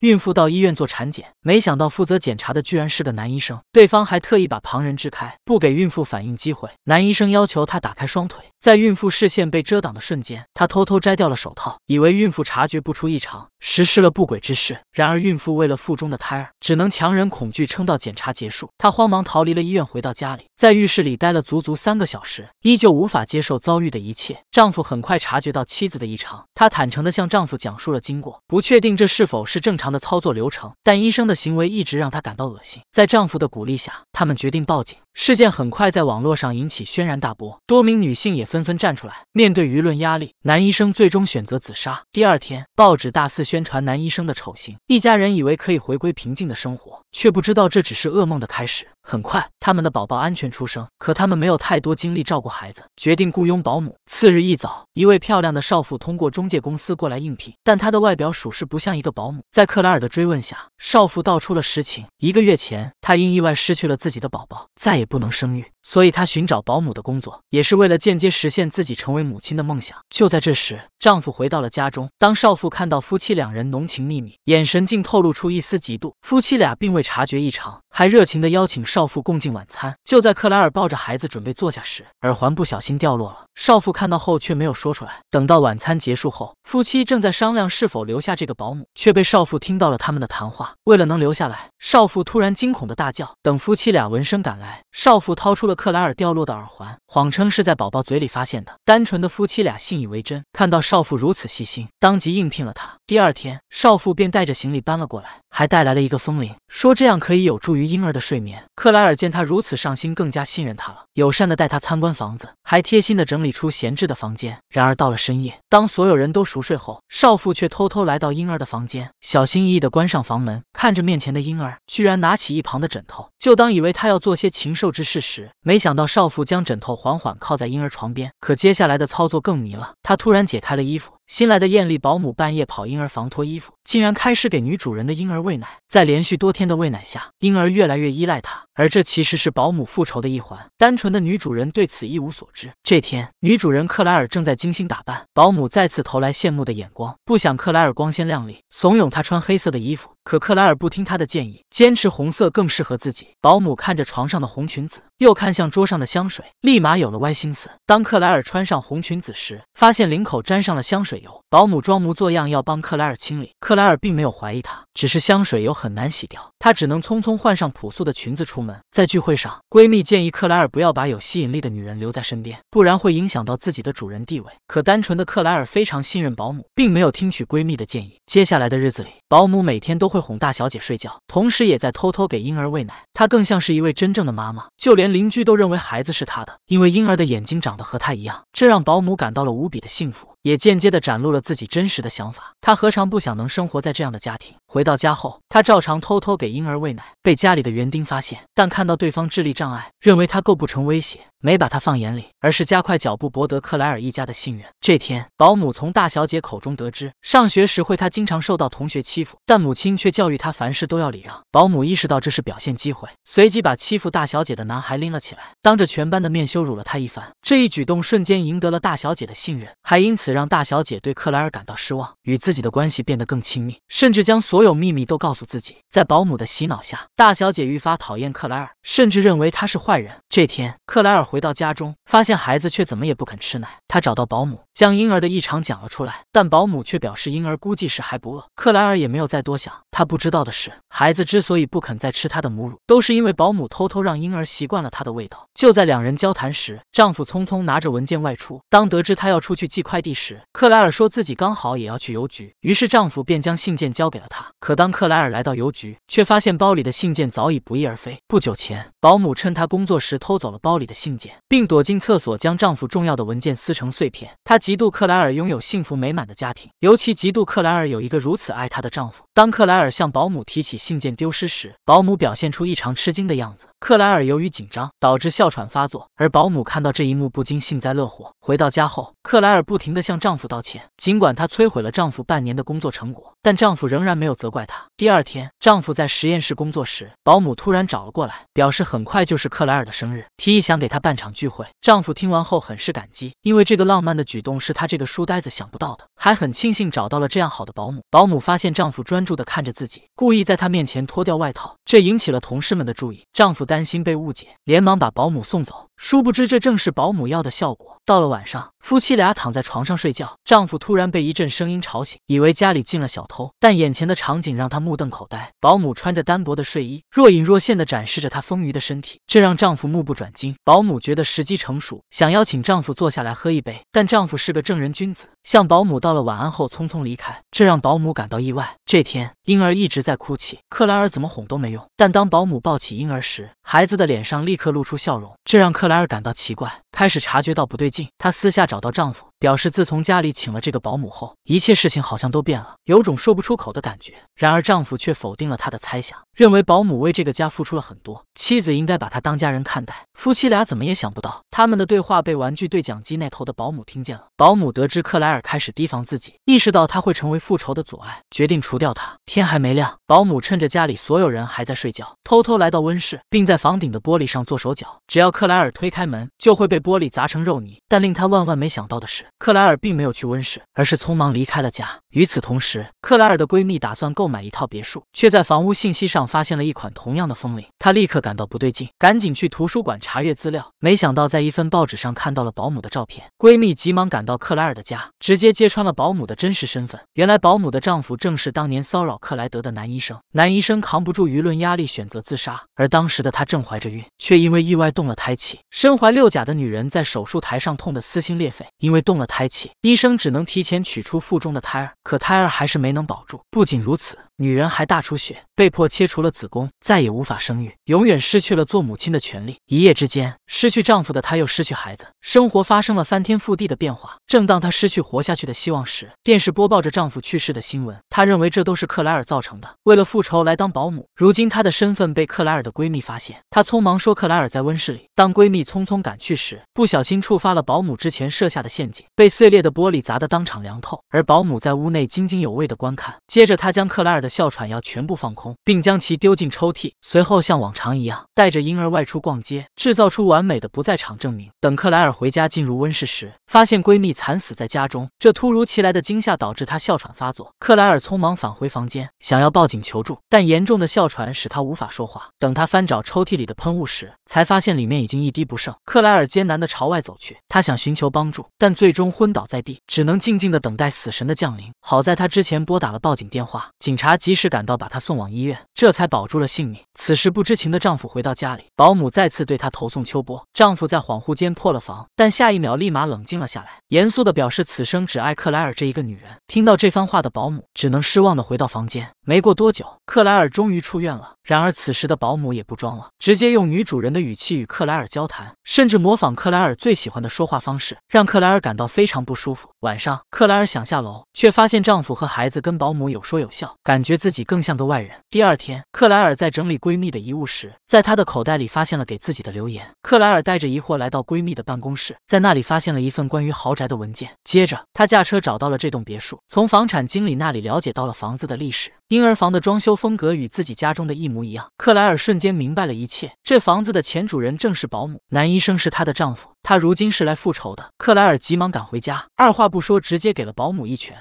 孕妇到医院做产检，没想到负责检查的居然是个男医生，对方还特意把旁人支开，不给孕妇反应机会。男医生要求她打开双腿，在孕妇视线被遮挡的瞬间，他偷偷摘掉了手套，以为孕妇察觉不出异常，实施了不轨之事。然而孕妇为了腹中的胎儿，只能强忍恐惧，撑到检查结束。她慌忙逃离了医院，回到家里，在浴室里待了足足三个小时，依旧无法接受遭遇的一切。丈夫很快察觉到妻子的异常，她坦诚地向丈夫讲述了经过，不确定这是否是正常。的操作流程，但医生的行为一直让她感到恶心。在丈夫的鼓励下，他们决定报警。事件很快在网络上引起轩然大波，多名女性也纷纷站出来。面对舆论压力，男医生最终选择自杀。第二天，报纸大肆宣传男医生的丑行。一家人以为可以回归平静的生活，却不知道这只是噩梦的开始。很快，他们的宝宝安全出生，可他们没有太多精力照顾孩子，决定雇佣保姆。次日一早，一位漂亮的少妇通过中介公司过来应聘，但她的外表属实不像一个保姆。在克莱尔的追问下，少妇道出了实情：一个月前，她因意外失去了自己的宝宝，再也。不能生育，所以她寻找保姆的工作也是为了间接实现自己成为母亲的梦想。就在这时，丈夫回到了家中。当少妇看到夫妻两人浓情蜜蜜，眼神竟透露出一丝嫉妒。夫妻俩并未察觉异常。还热情地邀请少妇共进晚餐。就在克莱尔抱着孩子准备坐下时，耳环不小心掉落了。少妇看到后却没有说出来。等到晚餐结束后，夫妻正在商量是否留下这个保姆，却被少妇听到了他们的谈话。为了能留下来，少妇突然惊恐地大叫。等夫妻俩闻声赶来，少妇掏出了克莱尔掉落的耳环，谎称是在宝宝嘴里发现的。单纯的夫妻俩信以为真，看到少妇如此细心，当即应聘了她。第二天，少妇便带着行李搬了过来，还带来了一个风铃，说这样可以有助于。婴儿的睡眠，克莱尔见他如此上心，更加信任他了。友善的带他参观房子，还贴心的整理出闲置的房间。然而到了深夜，当所有人都熟睡后，少妇却偷偷来到婴儿的房间，小心翼翼的关上房门，看着面前的婴儿，居然拿起一旁的枕头。就当以为他要做些禽兽之事时，没想到少妇将枕头缓缓靠在婴儿床边。可接下来的操作更迷了，他突然解开了衣服。新来的艳丽保姆半夜跑婴儿房脱衣服，竟然开始给女主人的婴儿喂奶。在连续多天的喂奶下，婴儿越来越依赖她，而这其实是保姆复仇的一环。单纯的女主人对此一无所知。这天，女主人克莱尔正在精心打扮，保姆再次投来羡慕的眼光，不想克莱尔光鲜亮丽，怂恿她穿黑色的衣服。可克莱尔不听她的建议，坚持红色更适合自己。保姆看着床上的红裙子，又看向桌上的香水，立马有了歪心思。当克莱尔穿上红裙子时，发现领口沾上了香水油。保姆装模作样要帮克莱尔清理，克莱尔并没有怀疑她，只是香水油很难洗掉，她只能匆匆换上朴素的裙子出门。在聚会上，闺蜜建议克莱尔不要把有吸引力的女人留在身边，不然会影响到自己的主人地位。可单纯的克莱尔非常信任保姆，并没有听取闺蜜的建议。接下来的日子里，保姆每天都会。会哄大小姐睡觉，同时也在偷偷给婴儿喂奶。她更像是一位真正的妈妈，就连邻居都认为孩子是她的，因为婴儿的眼睛长得和她一样，这让保姆感到了无比的幸福。也间接的展露了自己真实的想法，他何尝不想能生活在这样的家庭？回到家后，他照常偷偷给婴儿喂奶，被家里的园丁发现，但看到对方智力障碍，认为他构不成威胁，没把他放眼里，而是加快脚步博得克莱尔一家的信任。这天，保姆从大小姐口中得知，上学时会他经常受到同学欺负，但母亲却教育他凡事都要礼让。保姆意识到这是表现机会，随即把欺负大小姐的男孩拎了起来，当着全班的面羞辱了他一番。这一举动瞬间赢得了大小姐的信任，还因此。让大小姐对克莱尔感到失望，与自己的关系变得更亲密，甚至将所有秘密都告诉自己。在保姆的洗脑下，大小姐愈发讨厌克莱尔，甚至认为他是坏人。这天，克莱尔回到家中，发现孩子却怎么也不肯吃奶。他找到保姆，将婴儿的异常讲了出来，但保姆却表示婴儿估计是还不饿。克莱尔也没有再多想。她不知道的是，孩子之所以不肯再吃她的母乳，都是因为保姆偷偷让婴儿习惯了他的味道。就在两人交谈时，丈夫匆匆拿着文件外出。当得知她要出去寄快递时，克莱尔说自己刚好也要去邮局，于是丈夫便将信件交给了她。可当克莱尔来到邮局，却发现包里的信件早已不翼而飞。不久前，保姆趁她工作时偷走了包里的信件，并躲进厕所将丈夫重要的文件撕成碎片。她嫉妒克莱尔拥有幸福美满的家庭，尤其嫉妒克莱尔有一个如此爱她的丈夫。当克莱尔。而向保姆提起信件丢失时，保姆表现出异常吃惊的样子。克莱尔由于紧张导致哮喘发作，而保姆看到这一幕不禁幸灾乐祸。回到家后，克莱尔不停地向丈夫道歉，尽管她摧毁了丈夫半年的工作成果，但丈夫仍然没有责怪她。第二天，丈夫在实验室工作时，保姆突然找了过来，表示很快就是克莱尔的生日，提议想给她办场聚会。丈夫听完后很是感激，因为这个浪漫的举动是他这个书呆子想不到的，还很庆幸找到了这样好的保姆。保姆发现丈夫专注地看着自己，故意在他面前脱掉外套，这引起了同事们的注意。丈夫在。担心被误解，连忙把保姆送走。殊不知，这正是保姆药的效果。到了晚上，夫妻俩躺在床上睡觉，丈夫突然被一阵声音吵醒，以为家里进了小偷，但眼前的场景让他目瞪口呆。保姆穿着单薄的睡衣，若隐若现地展示着她丰腴的身体，这让丈夫目不转睛。保姆觉得时机成熟，想邀请丈夫坐下来喝一杯，但丈夫是个正人君子，向保姆道了晚安后匆匆离开，这让保姆感到意外。这天，婴儿一直在哭泣，克莱尔怎么哄都没用，但当保姆抱起婴儿时，孩子的脸上立刻露出笑容，这让克。克莱尔感到奇怪，开始察觉到不对劲。她私下找到丈夫。表示自从家里请了这个保姆后，一切事情好像都变了，有种说不出口的感觉。然而丈夫却否定了她的猜想，认为保姆为这个家付出了很多，妻子应该把她当家人看待。夫妻俩怎么也想不到，他们的对话被玩具对讲机那头的保姆听见了。保姆得知克莱尔开始提防自己，意识到她会成为复仇的阻碍，决定除掉她。天还没亮，保姆趁着家里所有人还在睡觉，偷偷来到温室，并在房顶的玻璃上做手脚。只要克莱尔推开门，就会被玻璃砸成肉泥。但令她万万没想到的是，克莱尔并没有去温室，而是匆忙离开了家。与此同时，克莱尔的闺蜜打算购买一套别墅，却在房屋信息上发现了一款同样的风铃。她立刻感到不对劲，赶紧去图书馆查阅资料。没想到，在一份报纸上看到了保姆的照片。闺蜜急忙赶到克莱尔的家，直接揭穿了保姆的真实身份。原来，保姆的丈夫正是当年骚扰克莱德的男医生。男医生扛不住舆论压力，选择自杀。而当时的她正怀着孕，却因为意外动了胎气。身怀六甲的女人在手术台上痛得撕心裂肺，因为动。了胎气，医生只能提前取出腹中的胎儿，可胎儿还是没能保住。不仅如此，女人还大出血，被迫切除了子宫，再也无法生育，永远失去了做母亲的权利。一夜之间失去丈夫的她，又失去孩子，生活发生了翻天覆地的变化。正当她失去活下去的希望时，电视播报着丈夫去世的新闻。她认为这都是克莱尔造成的，为了复仇来当保姆。如今她的身份被克莱尔的闺蜜发现，她匆忙说克莱尔在温室里。当闺蜜匆匆赶去时，不小心触发了保姆之前设下的陷阱。被碎裂的玻璃砸得当场凉透，而保姆在屋内津津有味地观看。接着，他将克莱尔的哮喘药全部放空，并将其丢进抽屉。随后，像往常一样，带着婴儿外出逛街，制造出完美的不在场证明。等克莱尔回家进入温室时，发现闺蜜惨死在家中。这突如其来的惊吓导致她哮喘发作。克莱尔匆忙返回房间，想要报警求助，但严重的哮喘使她无法说话。等她翻找抽屉里的喷雾时，才发现里面已经一滴不剩。克莱尔艰难地朝外走去，她想寻求帮助，但最。中昏倒在地，只能静静地等待死神的降临。好在她之前拨打了报警电话，警察及时赶到，把她送往医院，这才保住了性命。此时不知情的丈夫回到家里，保姆再次对她投送秋波。丈夫在恍惚间破了防，但下一秒立马冷静了下来，严肃的表示此生只爱克莱尔这一个女人。听到这番话的保姆只能失望的回到房间。没过多久，克莱尔终于出院了。然而此时的保姆也不装了，直接用女主人的语气与克莱尔交谈，甚至模仿克莱尔最喜欢的说话方式，让克莱尔感到。非常不舒服。晚上，克莱尔想下楼，却发现丈夫和孩子跟保姆有说有笑，感觉自己更像个外人。第二天，克莱尔在整理闺蜜的遗物时，在她的口袋里发现了给自己的留言。克莱尔带着疑惑来到闺蜜的办公室，在那里发现了一份关于豪宅的文件。接着，她驾车找到了这栋别墅，从房产经理那里了解到了房子的历史。婴儿房的装修风格与自己家中的一模一样，克莱尔瞬间明白了一切。这房子的前主人正是保姆，男医生是她的丈夫，她如今是来复仇的。克莱尔急忙赶回家，二话不说，直接给了保姆一拳。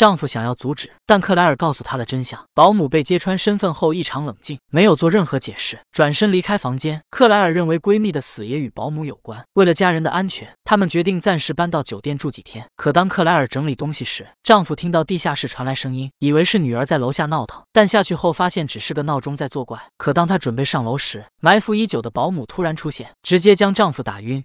丈夫想要阻止，但克莱尔告诉他了真相。保姆被揭穿身份后异常冷静，没有做任何解释，转身离开房间。克莱尔认为闺蜜的死也与保姆有关，为了家人的安全，他们决定暂时搬到酒店住几天。可当克莱尔整理东西时，丈夫听到地下室传来声音，以为是女儿在楼下闹腾，但下去后发现只是个闹钟在作怪。可当他准备上楼时，埋伏已久的保姆突然出现，直接将丈夫打晕。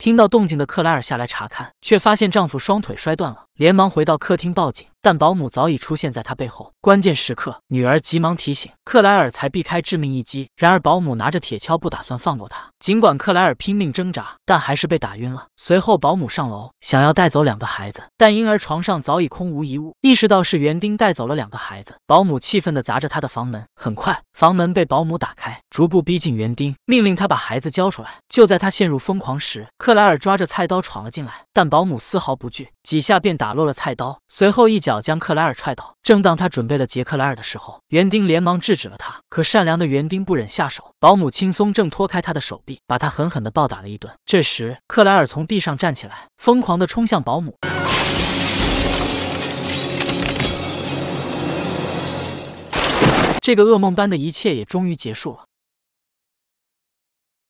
听到动静的克莱尔下来查看，却发现丈夫双腿摔断了。连忙回到客厅报警，但保姆早已出现在他背后。关键时刻，女儿急忙提醒克莱尔，才避开致命一击。然而，保姆拿着铁锹，不打算放过他。尽管克莱尔拼命挣扎，但还是被打晕了。随后，保姆上楼想要带走两个孩子，但婴儿床上早已空无一物。意识到是园丁带走了两个孩子，保姆气愤地砸着他的房门。很快，房门被保姆打开，逐步逼近园丁，命令他把孩子交出来。就在他陷入疯狂时，克莱尔抓着菜刀闯了进来，但保姆丝毫不惧，几下便打。打落了菜刀，随后一脚将克莱尔踹倒。正当他准备了杰克莱尔的时候，园丁连忙制止了他。可善良的园丁不忍下手，保姆轻松正脱开他的手臂，把他狠狠的暴打了一顿。这时，克莱尔从地上站起来，疯狂的冲向保姆。这个噩梦般的一切也终于结束了。